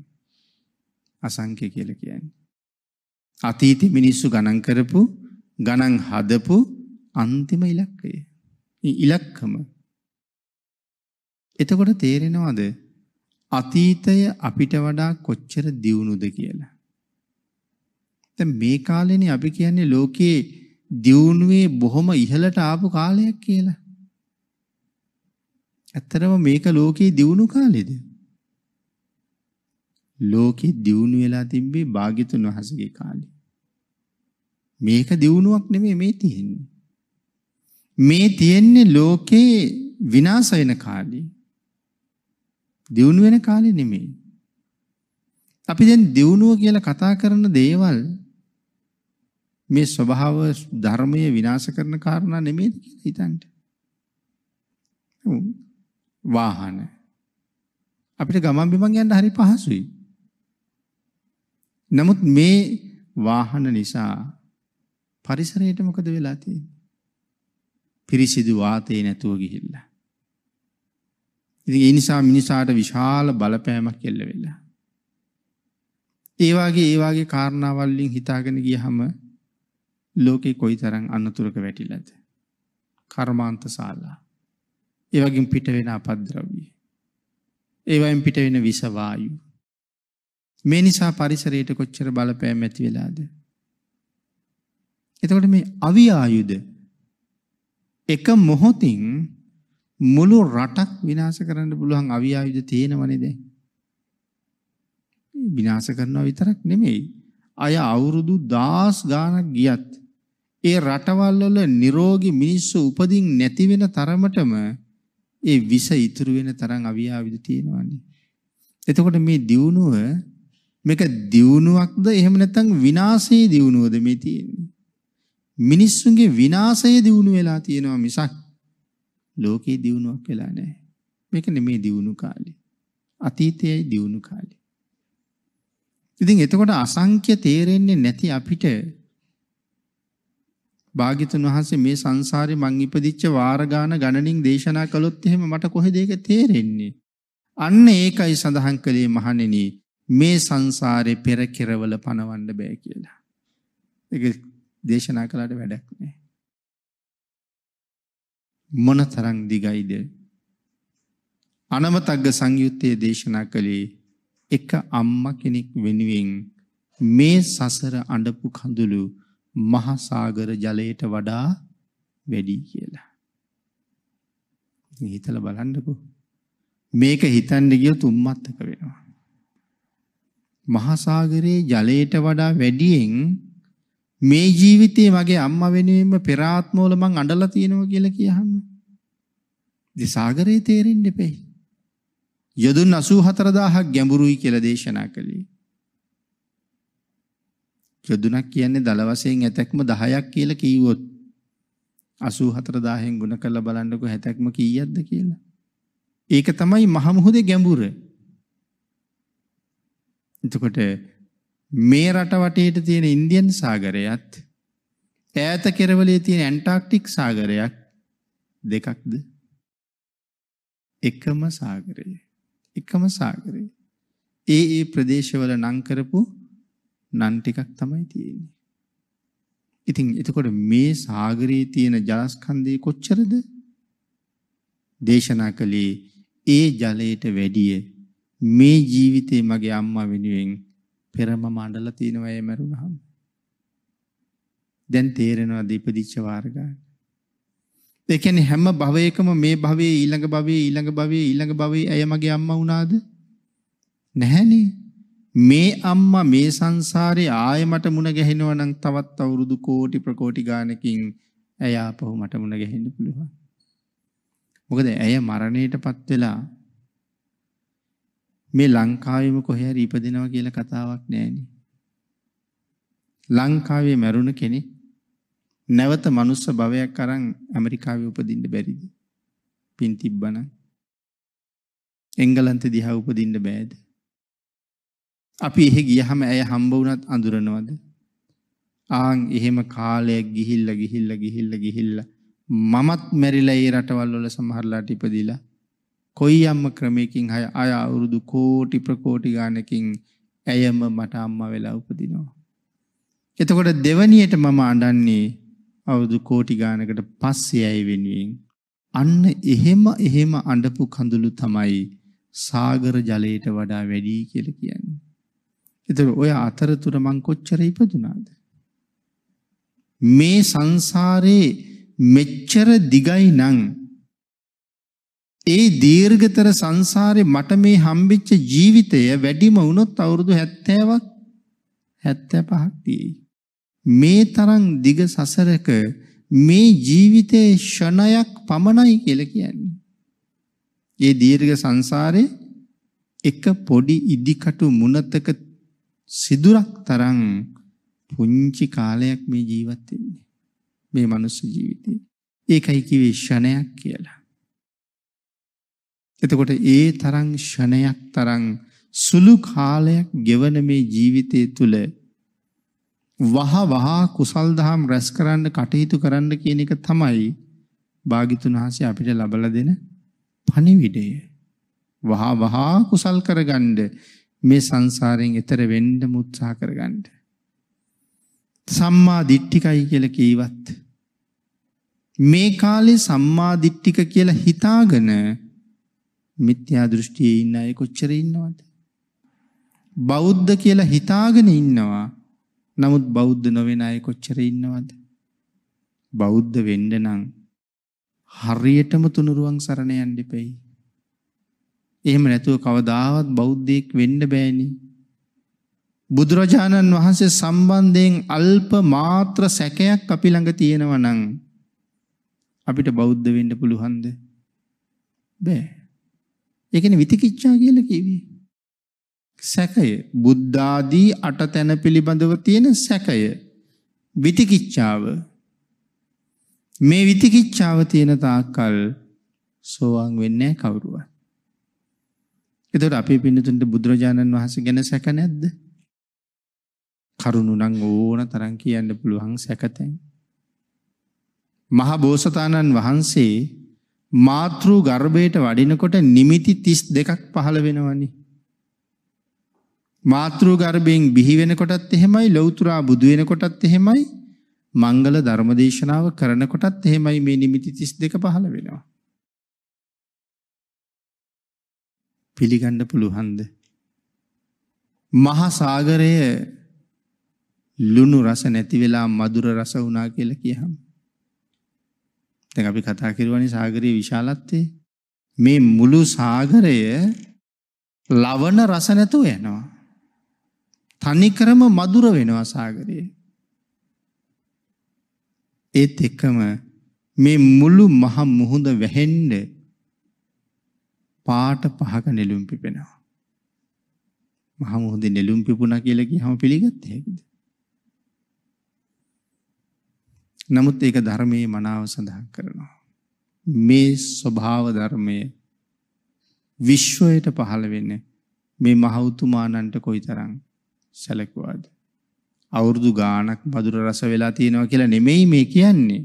අසංඛ්‍ය කියලා කියන්නේ. අතීත මිනිස්සු ගණන් කරපු ගණන් හදපු අන්තිම ඉලක්කය. ඉලක්කම. එතකොට තේරෙනවද අතීතය අපිට වඩා කොච්චර දියුණුද කියලා. දැන් මේ කාලේනේ අපි කියන්නේ ලෝකේ දියුණුවේ බොහොම ඉහළට ආපු කාලයක් කියලා. ඇත්තරම මේක ලෝකේ දියුණු කාලෙද? ලෝකේ දියුණු වෙලා තිබ්බේ භාග්‍යතුන් වහන්සේගේ කාලේ. මේක දියුණුවක් නෙමෙයි මේ තියෙන්නේ. මේ තියෙන්නේ ලෝකේ විනාශ වෙන කාලේ. දියුණු වෙන කාලේ නෙමෙයි. අපි දැන් දියුණුව කියලා කතා කරන දේවල් මේ ස්වභාව ධර්මයේ විනාශ කරන කාරණා නෙමෙයි කියලා හිතන්නේ. වාහන අපිට ගමන් බිමන් යන්න හරි පහසුයි. නමුත් මේ වාහන නිසා පරිසරයට මොකද වෙලා තියෙන්නේ? පිරිසිදු වාතය නැතුව ගිහිල්ලා. ඉතින් ඒ නිසා මිනිසාට විශාල බලපෑමක් එල්ල වෙලා. ඒ වගේ ඒ වගේ කාරණාවල් වලින් හිතාගෙන ගියහම ලෝකේ කොයිතරම් අනතුරක වැටිලාද? කර්මාන්ත ශාලා. ඒ වගේම පිට වෙන අපද්‍රව්‍ය. ඒ වයින් පිට වෙන විස වායු. මේ නිසා පරිසරයට කොච්චර බලපෑම් ඇති වෙලාද? එතකොට මේ අවි ආයුධ එක මොහොතින් මුළු රටක් විනාශ කරන්න පුළුවන් අවි ආයුධ තියෙනවනේ දැන්. විනාශ කරනවා විතරක් නෙමෙයි. අය අවුරුදු දාස් ගාණක් ගියත් ඒ රටවල් වල නිරෝගී මිනිස්සු උපදින් නැති වෙන තරමටම ඒ විස ඉතුරු වෙන තරම් අවියාවිද තියෙනවානේ. එතකොට මේ දියුණුව මේක දියුණුවක්ද එහෙම නැත්නම් විනාශයේ දියුණුවද මේ තියෙන්නේ? මිනිස්සුන්ගේ විනාශයේ දියුණුව වෙලා තියෙනවා මිසක් ලෝකේ දියුණුවක් වෙලා නැහැ. මේක නෙමේ දියුණු කාලේ. අතීතයේයි දියුණු කාලේ. ඉතින් එතකොට අසංඛ්‍ය තේරෙන්නේ නැති අපිට භාග්‍යතුන් වහන්සේ මේ සංසාරේ මං ඉපදිච්ච වාර ගාන ගණනින් දේශනා කළොත් එහෙම මට කොහෙද ඒක තේරෙන්නේ? අන්න ඒකයි සඳහන් කළේ මහණෙනි මේ සංසාරේ පෙර කෙරවල පණවන්න බෑ කියලා. ඒක දේශනා කළාට වැඩක් නෑ. මොනතරම් දිගයිද? අනමතග්ග සංයුත්තේ දේශනා කළේ එක අම්මා කෙනෙක් වෙනුවෙන් මේ සසර අඬපු කඳුළු මහසාගර ජලයට වඩා වැඩි කියලා. හිතල බලන්නකෝ. මේක හිතන්න ගියොත් උම්මත්තක වෙනවා. මහසාගරයේ ජලයට වඩා වැඩියෙන් මේ ජීවිතේ මගේ අම්මා වෙනුවෙන්ම පෙර ආත්මවල මං අඬලා තියෙනවා කියලා කියහම. දිසාගරේ තේරෙන්න දෙපෙයි. යදුන් 84000ක් ගැඹුරුයි කියලා දේශනා කළේ. යොදුනක් කියන්නේ දල වශයෙන් ඇතැක්ම 10ක් කියලා කීවොත් 84000න් ගුණ කරලා බලන්නකො ඇතැක්ම කීයක්ද කියලා. ඒක තමයි මහ මුහුදේ ගැඹුර. එතකොට මේ රට වටේට තියෙන ඉන්දියන් සාගරයත් ඈත කෙරවලේ තියෙන ඇන්ටාක්ටික් සාගරයක් දෙකක්ද? එකම සාගරය. එකම සාගරය. ඒ ඒ ප්‍රදේශවල නම් කරපු නන් ටිකක් තමයි තියෙන්නේ. ඉතින් එතකොට මේ සාගරයේ තියෙන ජලස්කන්ධය කොච්චරද? දේශනා කළේ ඒ ජලයට වැඩිය මේ ජීවිතේ මගේ අම්මා වෙනුවෙන් පෙරම මණ්ඩලා තිනවා ඒ මරුණහම. දැන් තේරෙනවා දීපදිච්ච වර්ගාන. ඒ කියන්නේ හැම භවයකම මේ භවයේ ඊළඟ භවයේ ඊළඟ භවයේ ඊළඟ භවයේ අය මගේ අම්මා වුණාද? නැහැනේ. මේ අම්මා මේ සංසාරේ ආයෙ මට මුණ ගැහෙනවා නම් තවත් අවුරුදු කෝටි ප්‍රකෝටි ගානකින් ඇය ආපහු මට මුණ ගැහෙන්න පුළුවන්. මොකද ඇය මරණයටපත් වෙලා මේ ලංකාවෙම කොහේ හරි ඉපදෙනවා කියලා කතාවක් නැහෙනේ. ලංකාවේ මැරුණ කෙනෙක් නැවත මනුස්ස භවයක් අරන් ඇමරිකාවේ උපදින්න බැරිද? පින් තිබ්බනම් එංගලන්තේ දිහා උපදින්න බෑද? අපි එහෙ ගියහම ඇය හම්බ වුණත් අඳුරනවද? ආන් එහෙම කාලයක් ගිහිල්ලා ගිහිල්ලා ගිහිල්ලා ගිහිල්ලා මමත් මැරිලා ඒ රටවල් වල සමහරලාට ඉපදිලා කොයි යම්ම ක්‍රමයකින් අය අවුරුදු කෝටි ප්‍රකෝටි ගානකින් ඇයම මට අම්මා වෙලා උපදිනවා. එතකොට දෙවනියට මම අඬන්නේ අවුරුදු කෝටි ගානකට පස්සේ ඇයි වෙනුවෙන් අන්න එහෙම එහෙම අඬපු කඳුළු තමයි සාගර ජලයට වඩා වැඩි කියලා කියන්නේ. එතකොට ඔය අතරතුර මං කොච්චර ඉපදුනාද? මේ සංසාරේ මෙච්චර දිගයි නම් ඒ දීර්ඝතර සංසාරේ මට මේ හම්බෙච්ච ජීවිතය වැඩිම වුණොත් අවුරුදු 70ක් 75ක් තියෙයි. මේ තරම් දිග සසරක මේ ජීවිතේ ෂණයක් පමණයි කියලා කියන්නේ. ඒ දීර්ඝ සංසාරේ එක පොඩි ඉදිකටු මුනතක සිදුරක් තරම් පුංචි කාලයක් මේ ජීවත් වෙන්නේ. මේ මනුස්ස ජීවිතේ. ඒකයි කිව්වේ ෂණයක් කියලා. එතකොට ඒ තරම් ෂණයක් තරම් සුළු කාලයක් ගෙවන මේ ජීවිතය තුළ වහ වහා කුසල් දහම් රැස් කරන්න කටයුතු කරන්න කියන එක තමයි භාගිතුන් වහන්සේ අපිට ලබලා දෙන පණිවිඩය. වහ වහා කුසල් කරගන්න මේ සංසාරයෙන් එතර වෙන්න උත්සාහ කරගන්න. සම්මා දිට්ඨිකයි කියලා කීවත් මේ කාලේ සම්මා දිට්ඨික කියලා හිතාගෙන මිත්‍යා දෘෂ්ටියේ ඉන්න අය කොච්චර ඉන්නවද? බෞද්ධ කියලා හිතාගෙන ඉන්නවා. නමුත් බෞද්ධ නොවන අය කොච්චර ඉන්නවද? බෞද්ධ වෙන්න නම් හරියටම තුනුරුවන් සරණ යන්න දෙපෙයි. එහෙම නැතුව කවදාවත් බෞද්ධයෙක් වෙන්න බෑනේ. බුදුරජාණන් වහන්සේ සම්බන්ධයෙන් අල්ප මාත්‍ර සැකයක් අපි ළඟ තියෙනවා නම් අපිට බෞද්ධ වෙන්න පුළුවන්ද? බෑ. ඒ කියන්නේ විතිකිච්ඡා කියලා කිව්වේ. සැකය බුද්ධ ආදී අටතැන පිළිබඳව තියෙන සැකය විතිකිච්ඡාව මේ විතිකිච්ඡාව තියෙන තාක්කල් සෝවාන් වෙන්නේ කවුරුවත් එතකොට අපේ පින්නතුන්ට බුදුරජාණන් වහන්සේ ගැන සැක නැද්ද? කරුණු නම් ඕන තරම් කියන්න පුළුවන් සැකතෙන්. මහා බෝසතාණන් වහන්සේ මාතෘ ගර්භයට වඩිනකොට නිමිති 32ක් පහළ වෙනවනේ. මාතෘ ගර්භයෙන් බිහි වෙනකොටත් එහෙමයි ලෞතුරා බුදු වෙනකොටත් එහෙමයි මංගල ධර්මදේශනාව කරනකොටත් එහෙමයි මේ නිමිති 32 පහළ වෙනවා. පිළිගන්න පුළුවන්ද? මහා සාගරය ලුණු රස නැති වෙලා මధుර රස වුණා කියලා කියහම. දැන් අපි කතා කරුවානේ සාගරයේ විශාලත්වය. මේ මුළු සාගරය ලවණ රස නැතුව යනවා. තනිකරම මధుර වෙනවා සාගරය. ඒත් එකම මේ මුළු මහ මුහුද වැහෙන්නේ පාට පහක නෙළුම් පිපෙනවා. මහා මොහොතේ නෙළුම් පිපුණා කියලා කියහම පිළිගත්තේ හැකිද? නමුත් ඒක ධර්මයේ මනාව සඳහන් කරනවා. මේ ස්වභාව ධර්මය විශ්වයට පහළ වෙන්නේ මේ මහෞතුමානන්ට කොයිතරම් සැලකුවාද අවුරුදු ගාණක් මధుර රස වෙලා තියෙනවා කියලා නෙමෙයි මේ කියන්නේ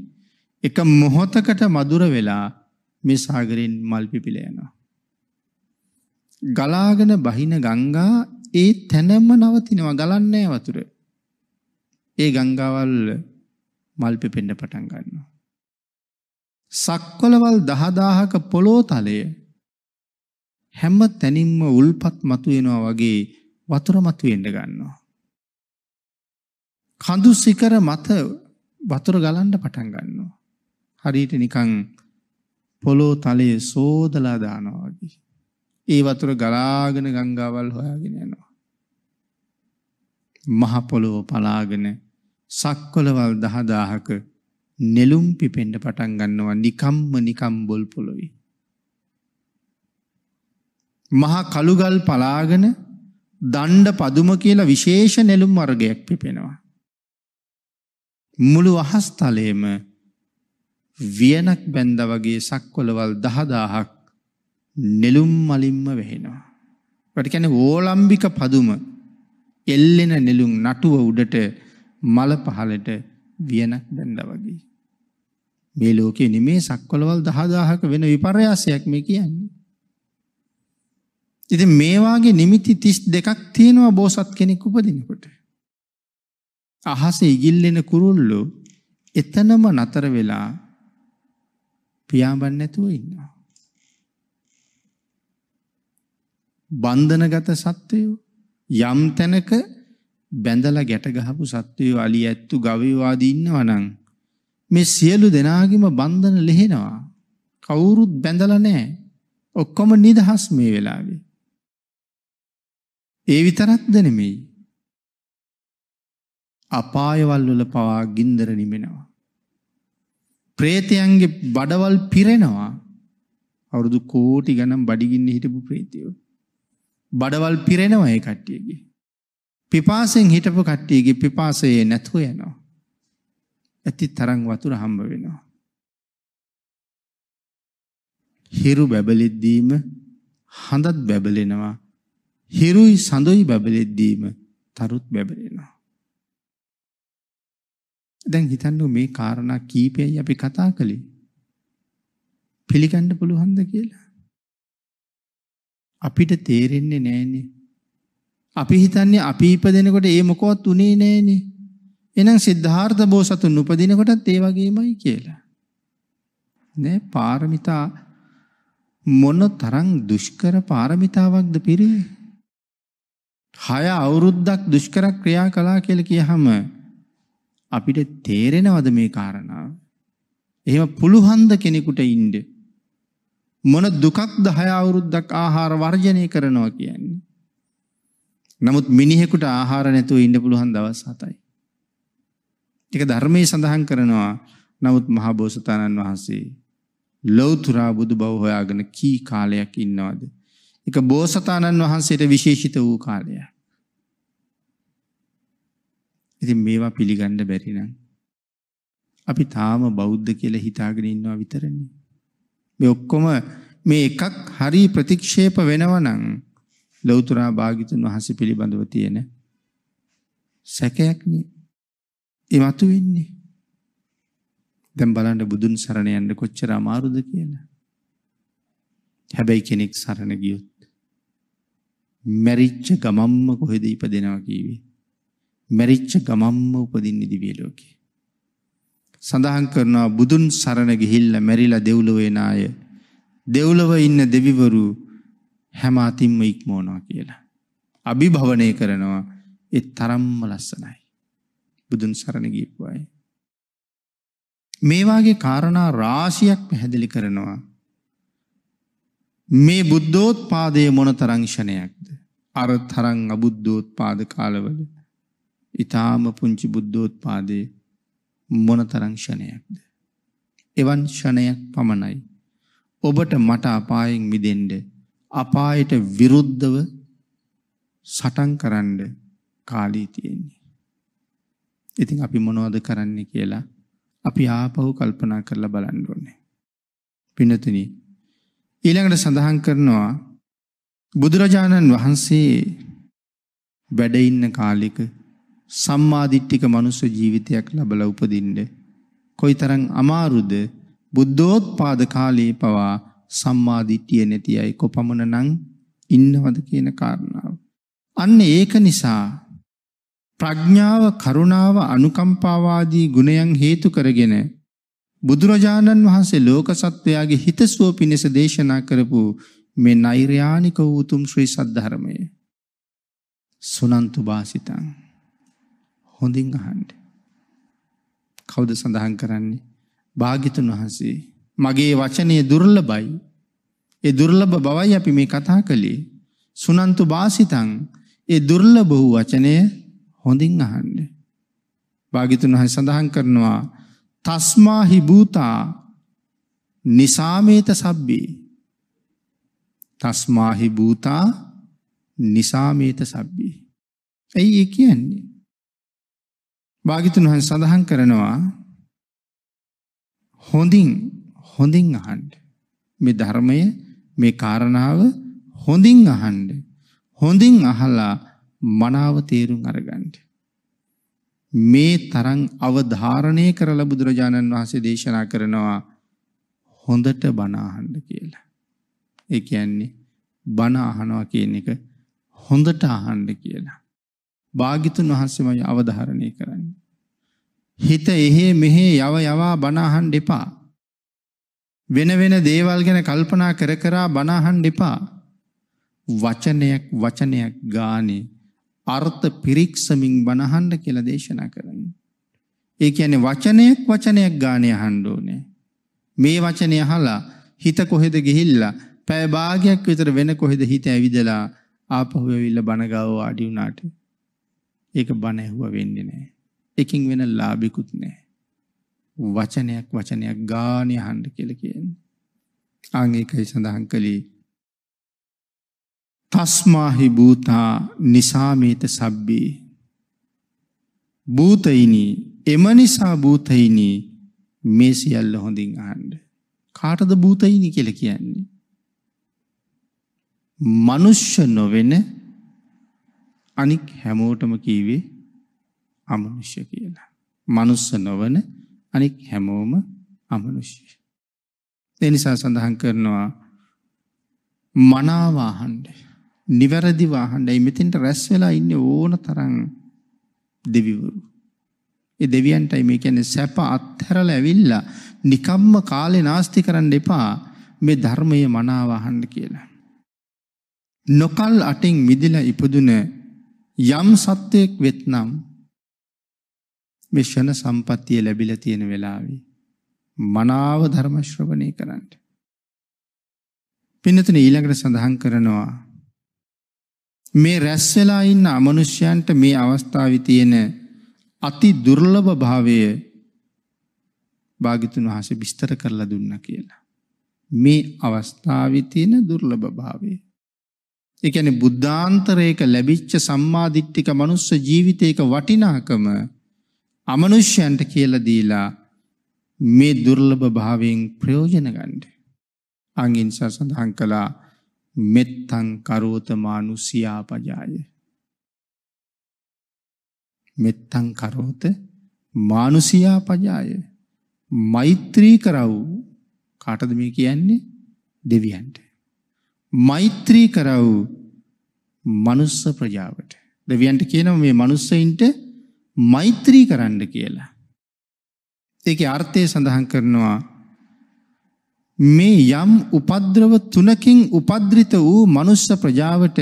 එක මොහොතකට මధుර වෙලා මේ සාගරෙන් මල් පිපිලා යනවා ගලාගෙන බහින ගංගා ඒ තැනම නවතිනවා ගලන්නේ වතුර. ඒ ගංගාවල් මල් පෙපෙන්න පටන් ගන්නවා. සක්වලවල් දහදාහක පොළෝ තලය හැම තැනින්ම උල්පත් මතුවෙනවා වගේ වතුර මතුවෙන්න ගන්නවා. කඳු සිකර මත වතුර ගලන්න පටන් ගන්නවා. හරියට නිකන් පොළෝ තලයේ සෝදලා දානවා වගේ. ඒ වතුර ගලාගෙන ගංගාවල් හොයාගෙන යනවා. මහපොළොව පලාගෙන සක්කොලවල් දහදාහක නෙළුම් පිපෙන්ඩ පටන් ගන්නවා නිකම්ම නිකම් බොල් පොළොවි. මහා කළුගල් පලාගෙන දණ්ඩ පදුම කියලා විශේෂ නෙළුම් වර්ගයක් පිපෙනවා. මුළු අහස්තලයම වියනක් බැන්ද වගේ සක්කොලවල් දහදාහක් නෙළුම් මලින්ම වැහෙනවා. වට කියන්නේ ඕලම්බික පදුම එල්ලෙන නෙළුම් නටුව උඩට මල පහලට වියනක් දැන්දා වගේ. මේ ලෝකේ නෙමේ සක්වලවල් 10000ක වෙන විපර්යාසයක් මේ කියන්නේ. ඉතින් මේ වාගේ නිමිති 32ක් තියෙනවා බෝසත් කෙනෙක් උපදිනකොට. අහසේ ඉගිල්ලෙන කුරුල්ලෝ එතනම නතර වෙලා පියාඹන්නේ නැතුව ඉන්නවා. බන්ධනගත සත්වයෝ යම් තැනක බැඳලා ගැට ගහපු සත්වයෝ අලි ඇත්තු ගවයෝ ආදී ඉන්නවා නම් මේ සියලු දෙනාගේම බන්ධන ලෙහෙනවා කවුරුත් බැඳලා නැහැ ඔක්කොම නිදහස් මේ වෙලාවේ ඒ විතරක්ද නෙමෙයි අපායවල් වල පවා ගින්දර නිමෙනවා ප්‍රේතයන්ගේ බඩවල් පිරෙනවා අවුරුදු කෝටි ගණන් බඩගින්න හිටපු ප්‍රේතයෝ බඩවල් පිරෙනවා ඒ කට්ටියගේ. පිපාසයෙන් හිටපු කට්ටියගේ පිපාසයේ නැතුව යනවා. ඇති තරම් වතුර හම්බ වෙනවා. හිරු බැබලෙද්දීම හඳත් බැබලෙනවා. හිරුයි සඳොයි බැබලෙද්දීම තරුත් බැබලෙනවා. දැන් හිතන්නු මේ කාරණා කීපයයි අපි කතා කළේ. පිළිගන්න පුළුවන්ද කියලා. අපිට තේරෙන්නේ නෑනේ. අපි හිතන්නේ අපි ඉපදෙනකොට ඒ මොකවත් උනේ නෑනේ. එහෙනම් සිද්ධාර්ථ බෝසතුන් උපදිනකොටත් ඒ වගේමයි කියලා. නෑ පාරමිතා මොන තරම් දුෂ්කර පාරමිතාවක්ද පිරේ. හය අවුරුද්දක් දුෂ්කර ක්‍රියා කළා කියලා කියහම අපිට තේරෙනවද මේ කාරණාව? එහෙම පුළුහන්ද කෙනෙකුට ඉන්නේ මොන දුකක්ද 6 අවුරුද්දක් ආහාර වර්ජනය කරනවා කියන්නේ. නමුත් මිනිහෙකුට ආහාර නැතුව ඉන්න පුළුවන් දවස් 7යි. ඒක ධර්මයේ සඳහන් කරනවා. නමුත් මහා බෝසතාණන් වහන්සේ ලෞතර බුදු බව හොයාගෙන කී කාලයක් ඉන්නවද? ඒක බෝසතාණන් වහන්සේට විශේෂිත වූ කාලයක්. ඉතින් මේවා පිළිගන්න බැරි නම් අපි තාම බෞද්ධ කියලා හිතාගෙන ඉන්නවා විතරනේ. මේ ඔක්කොම මේ එකක් හරි ප්‍රතික්ෂේප වෙනවනම් ලෞතරා භාග්‍යතුන් වහන්සේ පිළිබඳව තියෙන සැකයක්නේ ඉවතු වෙන්නේ. දැන් බලන්න බුදුන් සරණ යන්න කොච්චර අමාරුද කියලා. හැබැයි කෙනෙක් සරණ ගියොත් මැරිච්ච ගමම්ම කොහෙද ඉපදෙනවා කීවේ. මැරිච්ච ගමම්ම උපදින්නේ දිව්‍ය ලෝකේ. සඳහන් කරනවා බුදුන් සරණ ගිහිල්ලා මැරිලා දෙව්ලොව එන අය දෙව්ලොව ඉන්න දෙවිවරු හැම අතින්ම ඉක්මවනවා කියලා. අභිභවනය කරනවා ඒ තරම්ම ලස්සනයි. බුදුන් සරණ ගිහිපු අය. මේ වාගේ කාරණා රාශියක් පැහැදිලි කරනවා. මේ බුද්ධෝත්පාදයේ මොනතරම් ෂණයක්ද? අර තරම් අබුද්ධෝත්පාද කාලවල ඊටාම පුංචි බුද්ධෝත්පාදයේ මොනතරං ෂණයක්ද. එවන් ෂණයක් පමණයි. ඔබට මට අපායෙන් මිදෙන්ඩ අපායට විරුද්ධව සටන් කරන්න කාලී තියෙන්නේ. ඉතින් අපි මොනවද කරන්න කියලා අපි ආපහු කල්පනා කරලා බලන්න ඕනේ. පින්නතුනි ඊළඟට සඳහන් කරනවා බුදුරජාණන් වහන්සේ වැඩ ඉන්න කාලෙක සම්මාදිට්ඨික මනුස්ස ජීවිතයක් ලබලා උපදින්න කොයිතරම් අමාරුද බුද්ධෝත්පාද කාලයේ පවා සම්මාදිට්ඨිය නැති අය කොපමණනම් ඉන්නවද කියන කාරණාව. අන්න ඒක නිසා ප්‍රඥාව කරුණාව අනුකම්පාවාදී ගුණයන් හේතු කරගෙන බුදුරජාණන් වහන්සේ ලෝක සත්වයාගේ හිතසුව පිණිස දේශනා කරපු මේ නෛර්යානික වූ උතුම් ශ්‍රී සද්ධර්මය සුනන්තු බාසිතං හොඳින් අහන්ට. කවුද සඳහන් කරන්නේ. භාගිතුන් වහන්සේ. මගේ වචනය දුර්ල බයි. ඒ දුර්ලභ බවයි අපි මේ කතා කළේ. සුනන්තු බාසිතන් ඒ දුර්ලභ වූ වචනය හොඳින් අහන්න. භාගිතුන් වහන්සේ සඳහන් කරනවා තස්මා හිබූතා නිසාමේත සබ්බේ තස්මාහි භූතා නිසාමේත සබ්බේ. ඇයි ඒ කියන්නේ? භාගිතුන් වහන් සඳහන් කරනවා හොඳින් හොඳින් අහන්ඩ. මේ ධර්මය මේ කාරණාව හොඳින් අහන්ඩ. හොඳින් අහලා මනාව තේරුම් අරගන්ඩ. මේ තරං අවධාරණය කරල බුදුරජාණන් වහන්සේ දේශනා කරනවා හොඳට බනාහන්න කියලා. ඒ කියන්නේ බණ අහනවා කියන එක හොඳට අහන්න කියලා. භාග්‍යතුන් වහන්සේමයි අවධාරණය කරන්නේ. හිත එහෙ මෙහෙ යව යවා බණ අහන්න එපා. වෙන වෙන දේවල් ගැන කල්පනා කර කරා බණ අහන්න එපා. වචනයක් වචනයක් ගානේ අර්ථ පිරික්සමින් බණ අහන්න කියලා දේශනා කරන්නේ. ඒ කියන්නේ වචනයක් වචනයක් ගානේ අහන්න ඕනේ. මේ වචනේ අහලා හිත කොහෙද ගිහිල්ලා පැය භාගයක් විතර වෙන කොහෙද හිත ඇවිදලා ආපහු ඇවිල්ලා බණ ගාව ආඩි උනාට ඒක බණ ඇහුවා වෙන්නේ නැහැ. එකකින් වෙන ලාභිකුත් නැහැ. වචනයක් වචනයක් ගානේ අහන්න කියලා කියන්නේ. ආන් ඒකයි සඳහන් කළේ තස්මාහි භූතා නිසාමේත සබ්බේ භූතයිනි එම නිසා භූතයිනි මේ සියල්ල හොඳින් අහන්න. කාටද භූතයිනි කියලා කියන්නේ? මනුෂ්‍ය නොවන අනික් හැමෝටම කීවේ අමනුෂ්‍ය කියලා. මනුස්ස නොවන අනික් හැමෝම අමනුෂ්‍ය. ඒ නිසා සඳහන් කරනවා මනාව අහන්න නිවැරදිව අහන්න. ඒ මෙතෙන්ට රැස් වෙලා ඉන්නේ ඕන තරම් දෙවිවරු. ඒ දෙවියන්ටයි මේ කියන්නේ සැප අත්හැරලා ඇවිල්ලා නිකම්ම කාලේ නාස්ති කරන්න එපා මේ ධර්මය මනාව අහන්න කියලා. නොකල් අටින් මිදිලා ඉපදුන යම් සත්වයක් වෙත්නම් මේ ෂණ සම්පත්තිය ලැබිලා තියෙන වෙලාවේ මනාව ධර්ම ශ්‍රවණය කරන්න. පින්නතුනේ ඊළඟට සඳහන් කරනවා මේ රැස් වෙලා ඉන්න අමනුෂ්‍යයන්ට මේ අවස්ථාවේ තියෙන අති දුර්ලභ භාවය භාග්‍යතුන් වහන්සේ විස්තර කරලා දුන්නා කියලා. මේ අවස්ථාවේ තියෙන දුර්ලභ භාවය ඒ කියන්නේ බුද්ධාන්තරයක ලැබිච්ච සම්මාදිට්ඨික මනුස්ස ජීවිතයක වටිනාකම අමනුෂ්‍යයන්ට කියලා දීලා මේ දුර්ලභ භාවයෙන් ප්‍රයෝජන ගන්න. අංගින්ස සඳහන් කළා මෙත්තං කරෝත මානුසියාපජාය. මෙත්තං කරෝත මානුසියාපජාය. මෛත්‍රී කරව් කාටද මේ කියන්නේ? දෙවියන්ට. මෛත්‍රී කරව මනුස්ස ප්‍රජාවට. දෙවියන්ට කියනවා මේ මනුස්සයින්ට මෛත්‍රී කරන්න කියලා. ඒකේ අර්ථය සඳහන් කරනවා මේ යම් උපද්‍රව තුනකින් උපද්‍රිත වූ මනුස්ස ප්‍රජාවට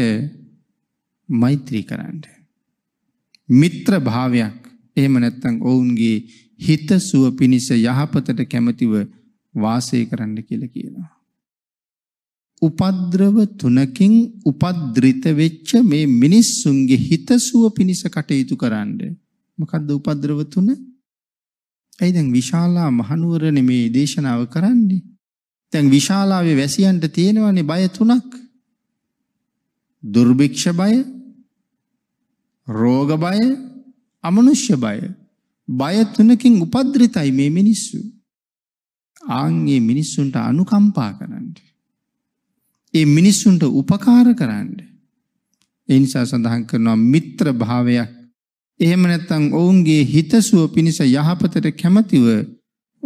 මෛත්‍රී කරන්න. මිත්‍ර භාවයක් එහෙම නැත්නම් ඔවුන්ගේ හිත සුව පිණිස යහපතට කැමැතිව වාසය කරන්න කියලා කියනවා. උපద్‍රව තුනකින් උපද්රිත වෙච්ච මේ මිනිස්සුන්ගේ හිතසුව පිණිස කටයුතු කරන්න. මොකද්ද උපద్‍රව තුන? ඇයි දැන් විශාලා මහනුවරනේ මේ දේශනාව කරන්නේ? දැන් විශාලාවේ වැසියන්ට තියෙනවනේ බය තුනක්. දුර්භික්ෂ බය, රෝග බය, අමනුෂ්‍ය බය. බය තුනකින් උපද්රිතයි මේ මිනිස්සු. ආන් මේ මිනිස්සුන්ට අනුකම්පා කරන්නේ ඒ මිනිස්සුන්ට උපකාර කරන්න. ඒ නිසා සඳහන් කරනවා මිත්‍ර භාවයක්. එහෙම නැත්නම් ඔවුන්ගේ හිතසුව පිණිස යහපතට කැමැතිව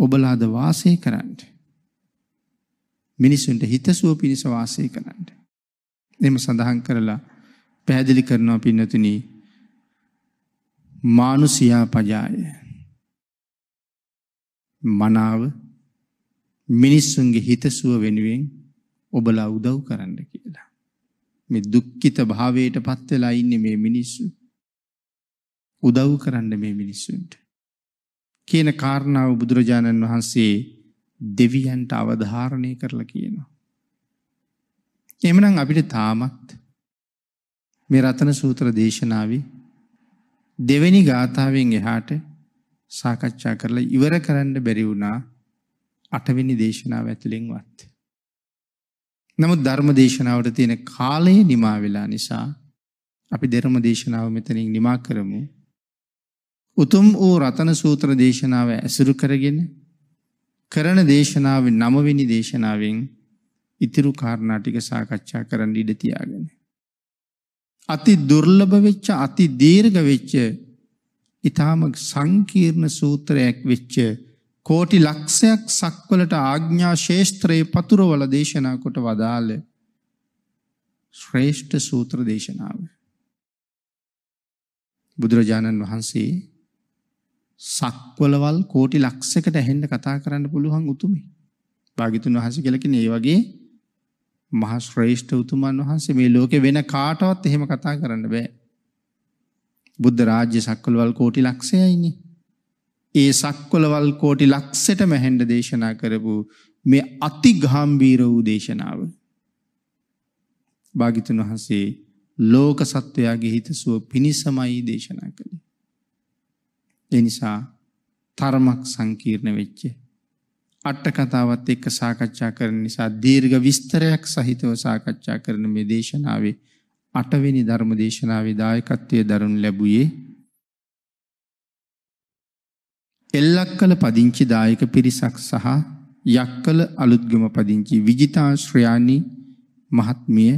ඔබලාද වාසය කරන්න. මිනිසුන්ට හිතසුව පිණිස වාසය කරන්න. එම සඳහන් කරලා පැහැදිලි කරනවා පින්නතුනි මානුසියා පජාය මනාව මිනිස්සුන්ගේ හිතසුව වෙනුවෙන් ඔබලා උදව් කරන්න කියලා. මේ දුක්ඛිත භාවයට පත් වෙලා ඉන්නේ මේ මිනිස්සු. උදව් කරන්න මේ මිනිස්සුන්ට. කියන කාරණාව බුදුරජාණන් වහන්සේ දෙවියන්ට අවධාරණය කරලා කියනවා. එමනම් අපිට තාමත් මේ රතන සූත්‍ර දේශනාවේ දෙවෙනි ගාථාවෙන් එහාට සාකච්ඡා කරලා ඉවර කරන්න බැරි වුණා අටවෙනි දේශනාව ඇතුළෙන්වත්. නමුත් ධර්ම දේශනාවට තියෙන කාලය නිමා වෙලා නිසා අපි ධර්ම දේශනාව මෙතනින් නිමා කරමු. උතුම් වූ රතන සූත්‍ර දේශනාව ඇසුරු කරගෙන කරන දේශනාව නමවෙනි දේශනාවෙන් ඉතිරු කාරණාටික සාකච්ඡා කරන්න ඉඩ තියාගෙන. අති දුර්ලභ වෙච්ච අති දීර්ඝ වෙච්ච ඊටාම සංකීර්ණ සූත්‍රයක් වෙච්ච කෝටි ලක්ෂයක් සක්වලට ආඥා ශේෂ්ත්‍රයේ පතුරවල දේශනා කොට වදාළ ශ්‍රේෂ්ඨ සූත්‍ර දේශනාව. බුදුරජාණන් වහන්සේ සක්වලවල් කෝටි ලක්ෂයකට ඇහෙන්න කතා කරන්න පුළුවන් උතුමේ. භාග්‍යතුන් වහන්සේ කියලා කියන්නේ ඒ වගේ මහා ශ්‍රේෂ්ඨ උතුමන් වහන්සේ මේ ලෝකේ වෙන කාටවත් එහෙම කතා කරන්න බෑ. බුද්ධ රාජ්‍ය සක්වලවල් කෝටි ලක්ෂයයිනේ. ඒ සක්වලවල් කෝටි ලක්ෂයට මැහෙන්ඩ දේශනා කරපු මේ අති ගාම්බීර වූ දේශනාව. භාගිතුන් වහන්සේ ලෝක සත්වයාගේ හිතසුව පිණිසමයි දේශනා කළේ. එනිසා තරමක් සංකීර්ණ වෙච්ච. අට්ටකතාවත් එක්ක සාකච්ඡා කරන නිසා දීර්ග විස්තරයක් සහිතව සාකච්ඡා කරන මේ දේශනාවේ අටවෙනි ධර්ම දේශනාවේ දායකත්වය දරුණු ලැබුයේ එල්ලක්කල පදිංචි දායක පිරිසක් සහ යක්කල අලුත්ගම පදිංචි විජිතා ශ්‍රයාණී මහත්මිය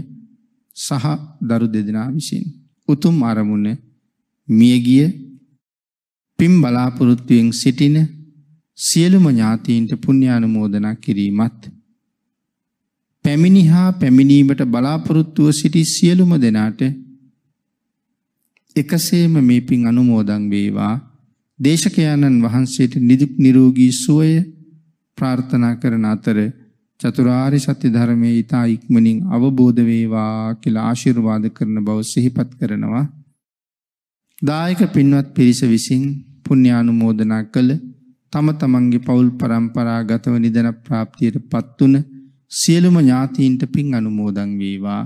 සහ දරු දෙදෙනා විසින් උතුම් අරමුණ මියගිය පින් බලාපොරොත්තුවෙන් සිටින සියලුම ඥාතීන්ට පුණ්‍යානුමෝදනා කිරීමත් පැමිණි හා පැමිණීමට බලාපොරොත්තුව සිටි සියලුම දෙනාට එකසේම මේ පින් අනුමෝදන් වේවා දේශකයන්න් වහන්සේට නිදුක් නිරෝගී සුවය ප්‍රාර්ථනා කරන අතර චතුරාර්ය සත්‍ය ධර්මයේ ඊතා ඉක්මනින් අවබෝධ වේවා කියලා ආශිර්වාද කරන බව සිහිපත් කරනවා. දායක පින්වත් පිරිස විසින් පුණ්‍යානුමෝදනා කළ තම තමන්ගේ පවුල් પરම්පරාගතව නිදන પ્રાપ્තියටපත් තුන සියලුම ඥාතීන්ට පින් අනුමෝදන් වේවා.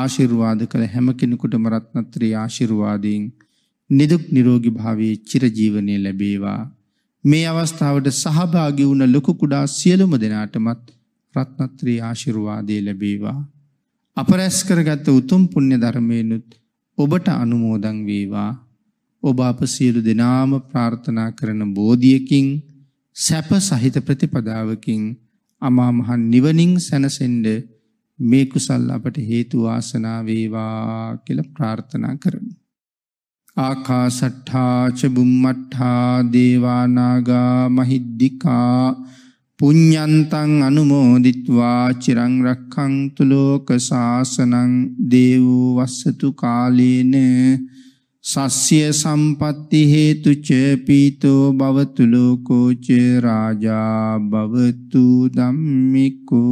ආශිර්වාද කළ හැම කෙනෙකුටම රත්නත්‍රි ආශිර්වාදයෙන් නිදුක් නිරෝගී භාවයේ චිරජීවනය ලැබේවා. මේ අවස්ථාවට සහභාගී වුණ ලොකු කුඩා සියලුම දෙනාටමත් රත්නත්‍රී ආශිර්වාදය ලැබේවා. අපරැස් කරගත් උතුම් පුණ්‍ය ධර්මයෙන්ුත් ඔබට අනුමෝදන් වේවා. ඔබ අප සියලු දෙනාම ප්‍රාර්ථනා කරන බෝධියකින් සැප සහිත ප්‍රතිපදාවකින් අමා මහ නිවනින් සැනසෙන්න මේ කුසල් අපට හේතු වාසනා වේවා කියලා ප්‍රාර්ථනා කරමි. ආකාසට්ඨා ච බුම්මට්ඨා දේවානාගා මහිද්దికා පුඤ්ඤන්තං අනුමෝදිත්වා චිරං රක්ඛන්තු ලෝක සාසනං දේවෝ වස්සතු කාලේන සස්්‍ය සම්පatti හේතු ච පීතෝ භවතු ලෝකෝ ච රාජා භවතු ධම්මිකෝ